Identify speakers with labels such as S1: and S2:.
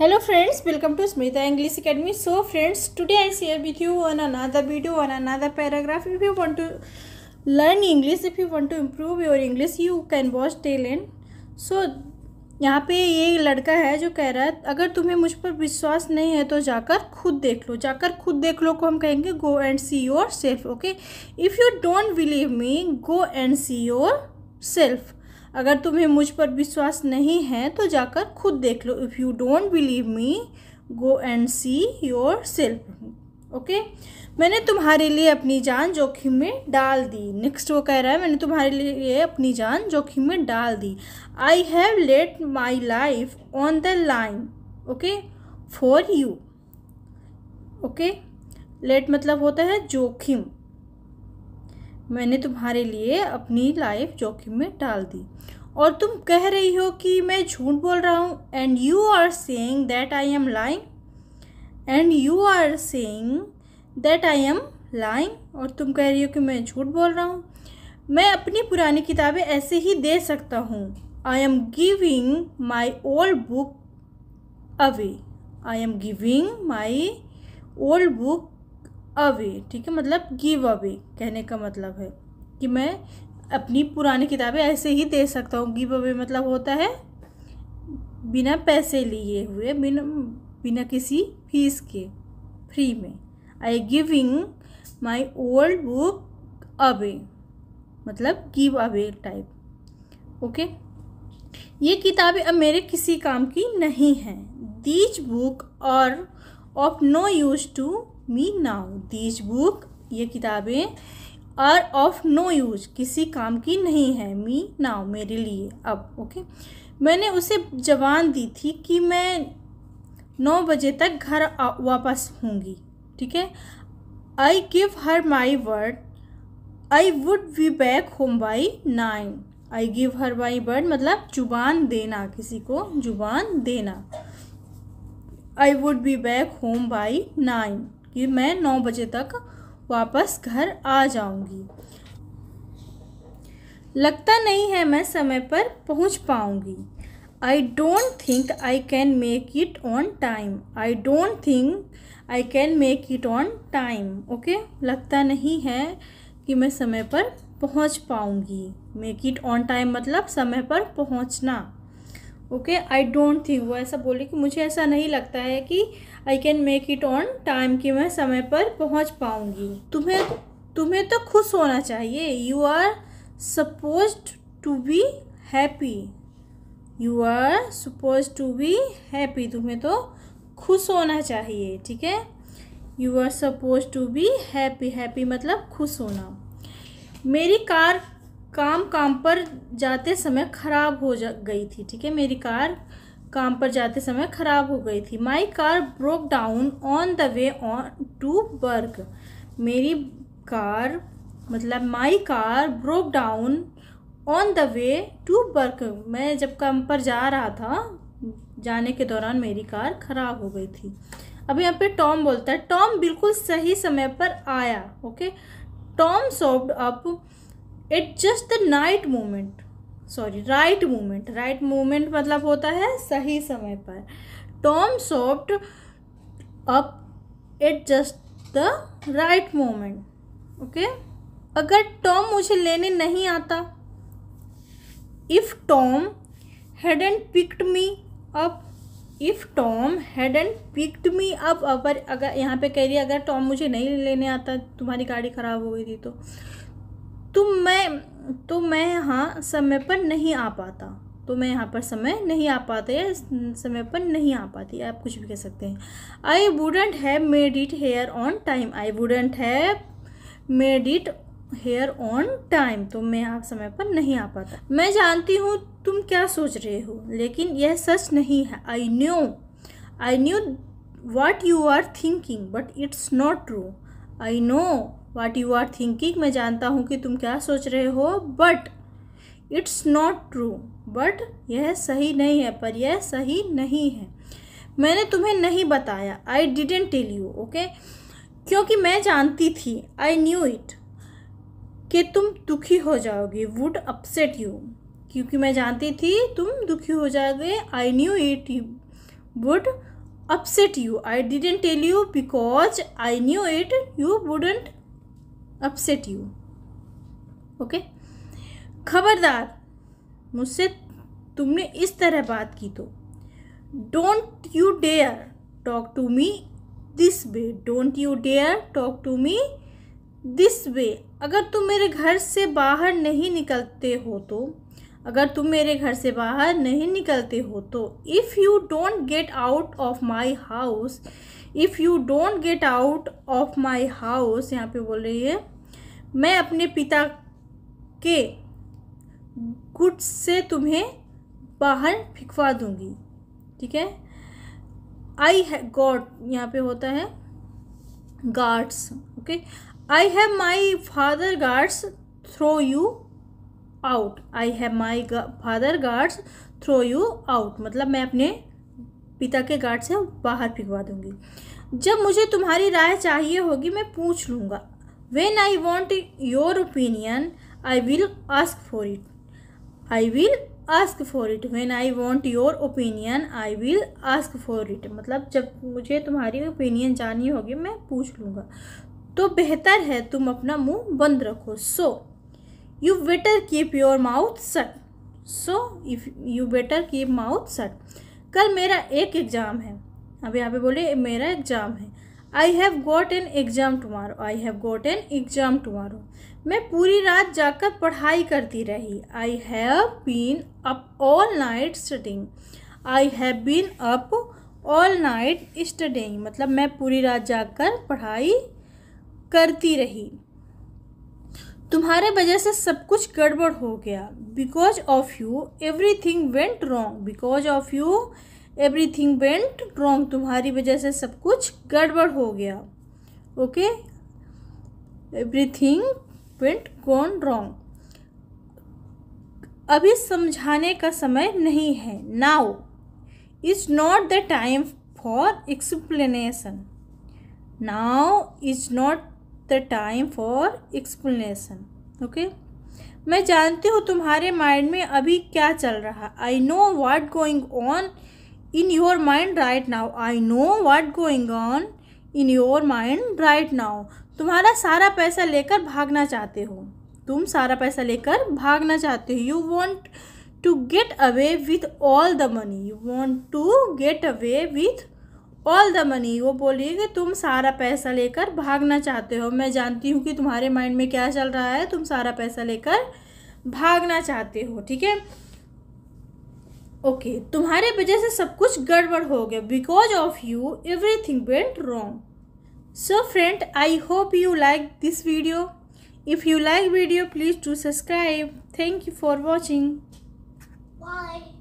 S1: hello friends welcome to Smita English academy so friends today I share with you on another video one an paragraph if you want to learn English if you want to improve your English you can watch till end so यहाँ पे ये लड़का है जो कह रहा है अगर तुम्हें मुझ पर विश्वास नहीं है तो जाकर खुद देख लो जाकर खुद देख लो को हम कहेंगे go and see yourself okay if you don't believe me go and see yourself अगर तुम्हें मुझ पर विश्वास नहीं है तो जाकर खुद देख लो if you don't believe me go and see yourself okay मैंने तुम्हारे लिए अपनी जान जोखिम में डाल दी नेक्स्ट वो कह रहा है मैंने तुम्हारे लिए अपनी जान जोखिम में डाल दी I have let my life on the line okay for you okay let मतलब होता है जोखिम मैंने तुम्हारे लिए अपनी लाइफ जोखिम में डाल दी और तुम कह रही हो कि मैं झूठ बोल रहा हूँ and you are saying that I am lying and you are saying that I am lying और तुम कह रही हो कि मैं झूठ बोल रहा हूँ मैं अपनी पुरानी किताबें ऐसे ही दे सकता हूँ I am giving my old book away I am giving my old book away ठीक है मतलब गिव अवे कहने का मतलब है कि मैं अपनी पुरानी किताबें ऐसे ही दे सकता हूँ गिव अवे मतलब होता है बिना पैसे लिए हुए बिना बिना किसी फीस के फ्री में I giving my old book away मतलब गिव अवे टाइप ओके ये किताबें अब मेरे किसी काम की नहीं हैं these book are of no use to me now these book ये किताबें आर ऑफ नो यूज किसी काम की नहीं है मी नाउ मेरे लिए अब ओके मैंने उसे जवान दी थी कि मैं नौ बजे तक घर वापस होंगी ठीक है I give her my word I would be back home by nine I give her my word मतलब जुबान देना किसी को जुबान देना I would be back home by nine कि मैं नौ बजे तक वापस घर आ जाऊंगी लगता नहीं है मैं समय पर पहुंच पाऊंगी I don't think I can make it on time I don't think I can make it on time okay लगता नहीं है कि मैं समय पर पहुंच पाऊंगी मेक इट ऑन टाइम मतलब समय पर पहुंचना ओके आई डोंट थिंक वो ऐसा बोले कि मुझे ऐसा नहीं लगता है कि I can make it on time कि मैं समय पर पहुंच पाऊंगी तुम्हें तुम्हें तो खुश होना चाहिए you are suppose to be happy you are suppose to be happy तुम्हें तो खुश होना चाहिए ठीक है you are suppose to be happy happy मतलब खुश होना मेरी कार काम काम पर जाते समय ख़राब हो जा गई थी ठीक है मेरी कार काम पर जाते समय ख़राब हो गई थी my car broke down on the way on to work मेरी कार मतलब my car broke down on the way to work मैं जब काम पर जा रहा था जाने के दौरान मेरी कार ख़राब हो गई थी अब यहाँ पे टॉम बोलता है टॉम बिल्कुल सही समय पर आया okay Tom soft up it just the night moment sorry right moment right moment मतलब होता है सही समय पर Tom soft up it just the right moment okay अगर टॉम मुझे लेने नहीं आता if Tom had and picked me up if Tom had and picked me up अगर यहाँ पे कह रही है अगर टॉम मुझे नहीं लेने आता तुम्हारी गाड़ी ख़राब हो गई थी तो तो मैं तो मैं यहाँ समय पर नहीं आ पाता तो मैं यहाँ पर समय नहीं आ पाता या समय पर नहीं आ पाती आप कुछ भी कह सकते हैं I wouldn't have made it here on time I wouldn't have made it here on time तो मैं यहाँ समय पर नहीं आ पाता मैं जानती हूँ तुम क्या सोच रहे हो लेकिन यह सच नहीं है I knew I knew what you are thinking but it's not true I know what you are thinking मैं जानता हूँ कि तुम क्या सोच रहे हो but it's not true but यह सही नहीं है पर यह सही नहीं है मैंने तुम्हें नहीं बताया I didn't tell you okay क्योंकि मैं जानती थी आई न्यू इट कि तुम दुखी हो जाओगे वुड अपसेट यू क्योंकि मैं जानती थी तुम दुखी हो जाओगे I knew it would upset you I didn't tell you because I knew it you wouldn't upset you okay खबरदार मुझसे तुमने इस तरह बात की तो don't you dare talk to me this way don't you dare talk to me this way अगर तुम मेरे घर से बाहर नहीं निकलते हो तो अगर तुम मेरे घर से बाहर नहीं निकलते हो तो if you don't get out of my house if you don't get out of my house यहाँ पे बोल रही है मैं अपने पिता के गुट से तुम्हें बाहर फिकवा दूंगी ठीक है आई है गॉड यहाँ पे होता है guards okay I have my father guards throw you out I have my father guards throw you out मतलब मैं अपने पिता के गार्ड से बाहर भिगवा दूंगी जब मुझे तुम्हारी राय चाहिए होगी मैं पूछ लूँगा when I want your opinion I will ask for it I will ask for it when I want your opinion I will ask for it मतलब जब मुझे तुम्हारी ओपिनियन जानी होगी मैं पूछ लूँगा तो बेहतर है तुम अपना मुंह बंद रखो so you better keep your mouth shut so if you better keep mouth shut कल मेरा एक एग्ज़ाम है अब यहाँ पे बोले मेरा एग्ज़ाम है I have got an exam tomorrow I have got an exam tomorrow मैं पूरी रात जाकर पढ़ाई करती रही I have been up all night studying I have been up all night studying मतलब मैं पूरी रात जाकर पढ़ाई करती रही तुम्हारे वजह से सब कुछ गड़बड़ हो गया because of you everything went wrong because of you everything went wrong तुम्हारी वजह से सब कुछ गड़बड़ हो गया okay everything went gone wrong अभी समझाने का समय नहीं है now is not the time for explanation now is not the time for explanation okay मैं जानती हूँ तुम्हारे माइंड में अभी क्या चल रहा I know what going on in your mind right now I know what going on in your mind right now तुम्हारा सारा पैसा लेकर भागना चाहते हो तुम सारा पैसा लेकर भागना चाहते हो you want to get away with all the money you want to get away with all the money वो बोली कि तुम सारा पैसा लेकर भागना चाहते हो मैं जानती हूँ कि तुम्हारे माइंड में क्या चल रहा है तुम सारा पैसा लेकर भागना चाहते हो ठीक है ओके तुम्हारे वजह से सब कुछ गड़बड़ हो गया because of you everything went wrong so friend I hope you like this video if you like video please to subscribe thank you for watching bye